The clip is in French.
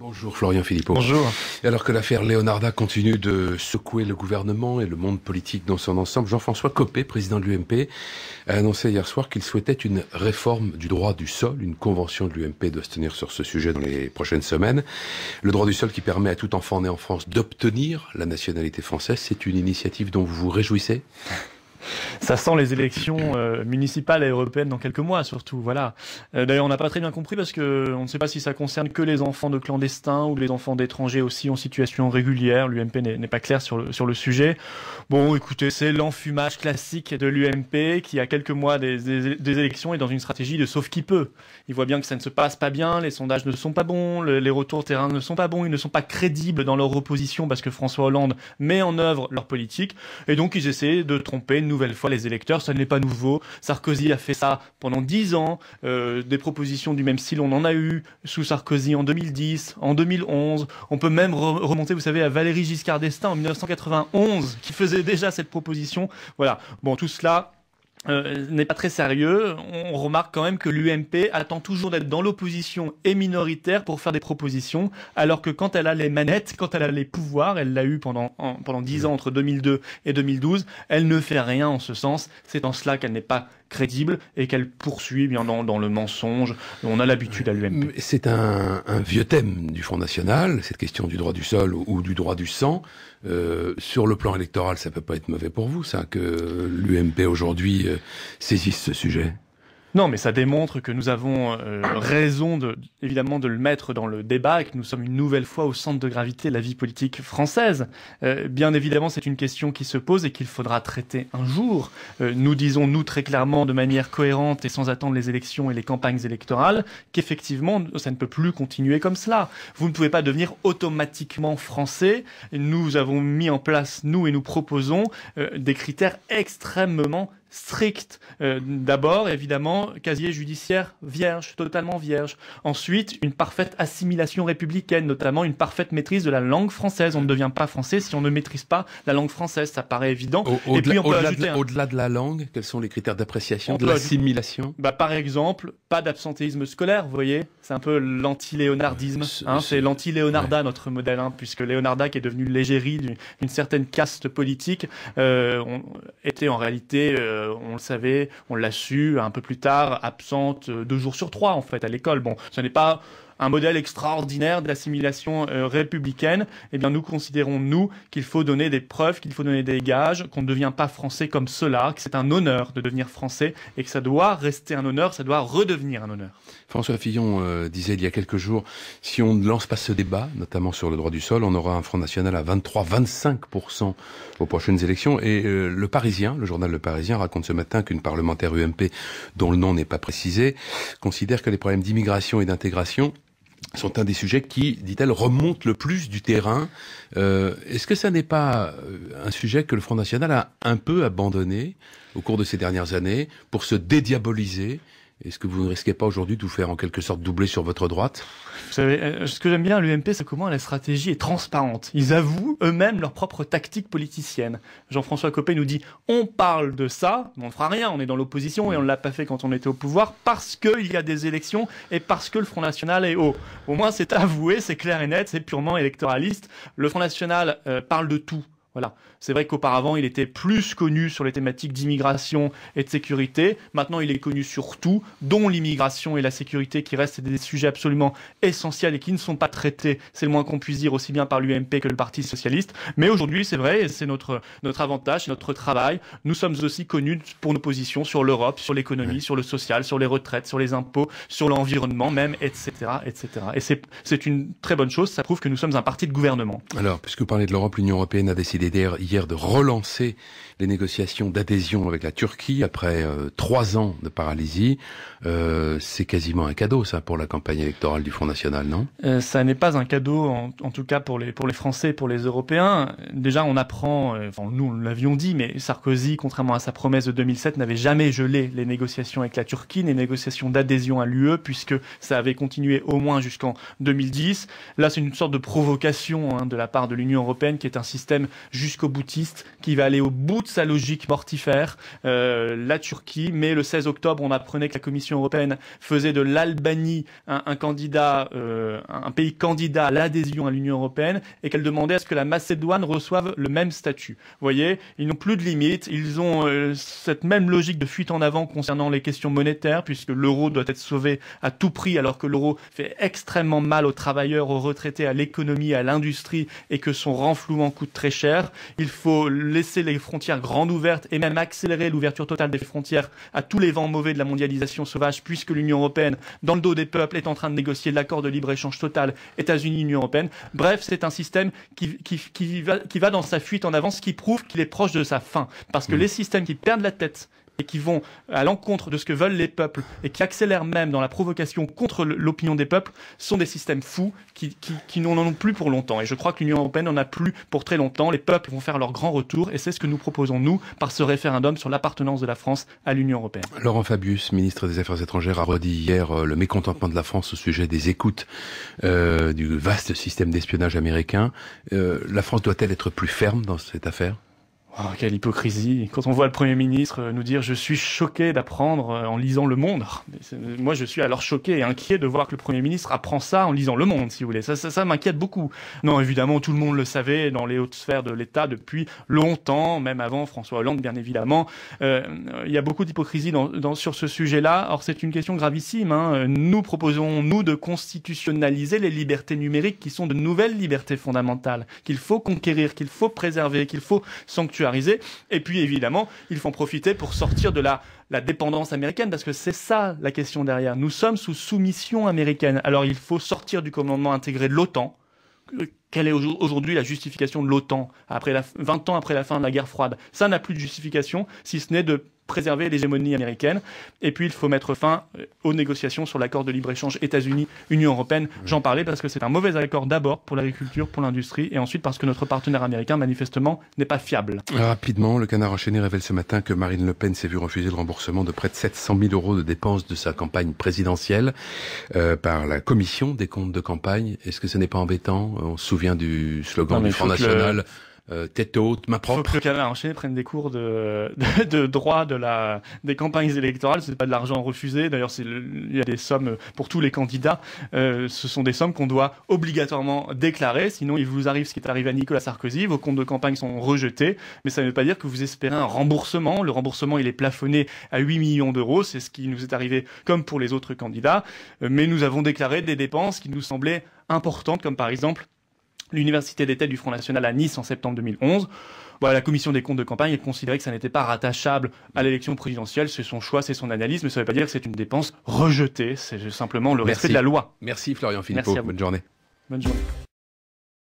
Bonjour Florian Philippot. Bonjour. Alors que l'affaire Leonarda continue de secouer le gouvernement et le monde politique dans son ensemble, Jean-François Copé, président de l'UMP, a annoncé hier soir qu'il souhaitait une réforme du droit du sol. Une convention de l'UMP doit se tenir sur ce sujet dans les prochaines semaines. Le droit du sol qui permet à tout enfant né en France d'obtenir la nationalité française, c'est une initiative dont vous vous réjouissez ça sent les élections euh, municipales et européennes dans quelques mois surtout. Voilà. Euh, d'ailleurs, on n'a pas très bien compris parce que on ne sait pas si ça concerne que les enfants de clandestins ou les enfants d'étrangers aussi en situation régulière. L'UMP n'est pas clair sur le, sur le sujet. Bon, écoutez, c'est l'enfumage classique de l'UMP qui, à quelques mois des, des, élections, est dans une stratégie de sauf qui peut. Il voit bien que ça ne se passe pas bien, les sondages ne sont pas bons, les retours terrain ne sont pas bons, ils ne sont pas crédibles dans leur opposition parce que François Hollande met en œuvre leur politique et donc ils essaient de tromper nouvelle fois les électeurs. Ça n'est pas nouveau. Sarkozy a fait ça pendant dix ans. Euh, des propositions du même style, on en a eu sous Sarkozy en 2010, en 2011. On peut même remonter, vous savez, à Valérie Giscard d'Estaing en 1991, qui faisait déjà cette proposition. Voilà. Bon, tout cela euh, n'est pas très sérieux. On remarque quand même que l'UMP attend toujours d'être dans l'opposition et minoritaire pour faire des propositions, alors que quand elle a les manettes, quand elle a les pouvoirs, elle l'a eu pendant pendant dix ans entre 2002 et 2012, elle ne fait rien en ce sens. C'est en cela qu'elle n'est pas crédible et qu'elle poursuit bien dans, le mensonge. On a l'habitude à l'UMP. C'est un, vieux thème du Front National, cette question du droit du sol ou, du droit du sang. Euh, sur le plan électoral, ça peut pas être mauvais pour vous, ça, que l'UMP aujourd'hui euh, saisisse ce sujet. Non, mais ça démontre que nous avons euh, raison, de, évidemment, de le mettre dans le débat et que nous sommes une nouvelle fois au centre de gravité de la vie politique française. Euh, bien évidemment, c'est une question qui se pose et qu'il faudra traiter un jour. Euh, nous disons, nous, très clairement, de manière cohérente et sans attendre les élections et les campagnes électorales, qu'effectivement, ça ne peut plus continuer comme cela. Vous ne pouvez pas devenir automatiquement français. Nous avons mis en place, nous, et nous proposons des critères extrêmement Strict euh, D'abord, évidemment, casier judiciaire vierge, totalement vierge. Ensuite, une parfaite assimilation républicaine, notamment une parfaite maîtrise de la langue française. On ne devient pas français si on ne maîtrise pas la langue française, ça paraît évident. Au, au-delà, de, la langue, quels sont les critères d'appréciation de l'assimilation bah, Par exemple, pas d'absentéisme scolaire, vous voyez, c'est un peu l'anti-léonardisme. Hein. c'est l'anti-léonarda, notre modèle, hein, puisque Léonarda, qui est devenu l'égérie d'une certaine caste politique, euh, était en réalité... Euh, euh, on le savait, on l'a su un peu plus tard, absente euh, deux jours sur trois en fait à l'école. Bon, ce n'est pas un modèle extraordinaire d'assimilation l'assimilation euh, républicaine, eh bien nous considérons nous qu'il faut donner des preuves, qu'il faut donner des gages, qu'on ne devient pas français comme cela, que c'est un honneur de devenir français et que ça doit rester un honneur, ça doit redevenir un honneur. François Fillon euh, disait il y a quelques jours, si on ne lance pas ce débat, notamment sur le droit du sol, on aura un Front National à 23-25% aux prochaines élections. Et euh, le Parisien, le journal Le Parisien, raconte ce matin qu'une parlementaire UMP, dont le nom n'est pas précisé, considère que les problèmes d'immigration et d'intégration sont un des sujets qui, dit-elle, remontent le plus du terrain. Euh, est-ce que ça n'est pas euh, un sujet que le Front National a un peu abandonné au cours de ces dernières années pour se dédiaboliser est-ce que vous ne risquez pas aujourd'hui de vous faire en quelque sorte doubler sur votre droite Vous savez, euh, ce que j'aime bien à l'UMP, c'est comment la stratégie est transparente. Ils avouent eux-mêmes leur propre tactique politicienne. Jean-François Copé nous dit on parle de ça, mais on ne fera rien, on est dans l'opposition et on ne l'a pas fait quand on était au pouvoir parce qu'il y a des élections et parce que le Front National est haut. Au moins, c'est avoué, c'est clair et net, c'est purement électoraliste. Le Front National euh, parle de tout voilà. C'est vrai qu'auparavant, il était plus connu sur les thématiques d'immigration et de sécurité. Maintenant, il est connu sur tout, dont l'immigration et la sécurité, qui restent des sujets absolument essentiels et qui ne sont pas traités. C'est le moins qu'on puisse dire, aussi bien par l'UMP que le Parti Socialiste. Mais aujourd'hui, c'est vrai, c'est notre, notre avantage, notre travail. Nous sommes aussi connus pour nos positions sur l'Europe, sur l'économie, sur le social, sur les retraites, sur les impôts, sur l'environnement même, etc. etc. Et c'est une très bonne chose. Ça prouve que nous sommes un parti de gouvernement. Alors, puisque vous parlez de l'Europe, l'Union européenne a décidé décidé hier de relancer les négociations d'adhésion avec la Turquie après euh, trois ans de paralysie. Euh, c'est quasiment un cadeau, ça, pour la campagne électorale du Front National, non euh, Ça n'est pas un cadeau, en, tout cas pour les, pour les Français, pour les Européens. Déjà, on apprend, nous l'avions dit, mais Sarkozy, contrairement à sa promesse de 2007, n'avait jamais gelé les négociations avec la Turquie, les négociations d'adhésion à l'UE, puisque ça avait continué au moins jusqu'en 2010. Là, c'est une sorte de provocation hein, de la part de l'Union européenne, qui est un système jusqu'au boutiste, qui va aller au bout de sa logique mortifère. Euh, la Turquie, mais le 16 octobre, on apprenait que la Commission européenne faisait de l'Albanie un, candidat, euh, un pays candidat à l'adhésion à l'Union européenne, et qu'elle demandait à ce que la Macédoine reçoive le même statut. Vous voyez, ils n'ont plus de limites, ils ont euh, cette même logique de fuite en avant concernant les questions monétaires, puisque l'euro doit être sauvé à tout prix, alors que l'euro fait extrêmement mal aux travailleurs, aux retraités, à l'économie, à l'industrie, et que son renflouement coûte très cher. Il faut laisser les frontières grandes ouvertes et même accélérer l'ouverture totale des frontières à tous les vents mauvais de la mondialisation sauvage, puisque l'Union européenne, dans le dos des peuples, est en train de négocier l'accord de libre-échange total États-Unis-Union européenne. Bref, c'est un système qui, qui, va, qui va dans sa fuite en avance, qui prouve qu'il est proche de sa fin. Parce que mmh. les systèmes qui perdent la tête, et qui vont à l'encontre de ce que veulent les peuples et qui accélèrent même dans la provocation contre l'opinion des peuples sont des systèmes fous qui, n'en ont plus pour longtemps. Et je crois que l'Union européenne n'en a plus pour très longtemps. Les peuples vont faire leur grand retour et c'est ce que nous proposons, nous, par ce référendum sur l'appartenance de la France à l'Union européenne. Laurent Fabius, ministre des Affaires étrangères, a redit hier euh, le mécontentement de la France au sujet des écoutes euh, du vaste système d'espionnage américain. Euh, la France doit-elle être plus ferme dans cette affaire Oh, quelle hypocrisie. Quand on voit le Premier ministre euh, nous dire Je suis choqué d'apprendre euh, en lisant Le Monde. Euh, moi, je suis alors choqué et inquiet de voir que le Premier ministre apprend ça en lisant Le Monde, si vous voulez. Ça, ça, m'inquiète beaucoup. Non, évidemment, tout le monde le savait dans les hautes sphères de l'État depuis longtemps, même avant François Hollande, bien évidemment. il y a beaucoup d'hypocrisie sur ce sujet-là. Or, c'est une question gravissime. Hein. Nous proposons, nous, de constitutionnaliser les libertés numériques qui sont de nouvelles libertés fondamentales qu'il faut conquérir, qu'il faut préserver, qu'il faut sanctuariser et puis évidemment, ils font profiter pour sortir de la, la dépendance américaine, parce que c'est ça la question derrière. Nous sommes sous soumission américaine. Alors il faut sortir du commandement intégré de l'OTAN. Euh, quelle est aujourd'hui la justification de l'OTAN après la, 20 ans après la fin de la guerre froide Ça n'a plus de justification, si ce n'est de préserver l'hégémonie américaine. Et puis, il faut mettre fin euh, aux négociations sur l'accord de libre-échange États-Unis-Union européenne. J'en parlais parce que c'est un mauvais accord d'abord pour l'agriculture, pour l'industrie, et ensuite parce que notre partenaire américain, manifestement, n'est pas fiable. Rapidement, le canard enchaîné révèle ce matin que Marine Le Pen s'est vue refuser le remboursement de près de 700 000 euros de dépenses de sa campagne présidentielle euh, par la commission des comptes de campagne. Est-ce que ce n'est pas embêtant On se souvient du slogan du Front National. Euh, tête haute, ma propre. Faut que le prenne des cours de, de, droit de la, des campagnes électorales. C'est pas de l'argent refusé. D'ailleurs, il y a des sommes pour tous les candidats. Euh, ce sont des sommes qu'on doit obligatoirement déclarer. Sinon, il vous arrive ce qui est arrivé à Nicolas Sarkozy. Vos comptes de campagne sont rejetés. Mais ça ne veut pas dire que vous espérez un remboursement. Le remboursement, il est plafonné à 8 millions d'euros. C'est ce qui nous est arrivé comme pour les autres candidats. Euh, mais nous avons déclaré des dépenses qui nous semblaient importantes, comme par exemple l'université d'État du Front National à Nice en septembre 2011. Voilà, la commission des comptes de campagne, elle considéré que ça n'était pas rattachable à l'élection présidentielle. C'est son choix, c'est son analyse, mais ça ne veut pas dire que c'est une dépense rejetée. C'est simplement le respect de la loi. Merci Florian Philippot. Bonne journée. Bonne journée.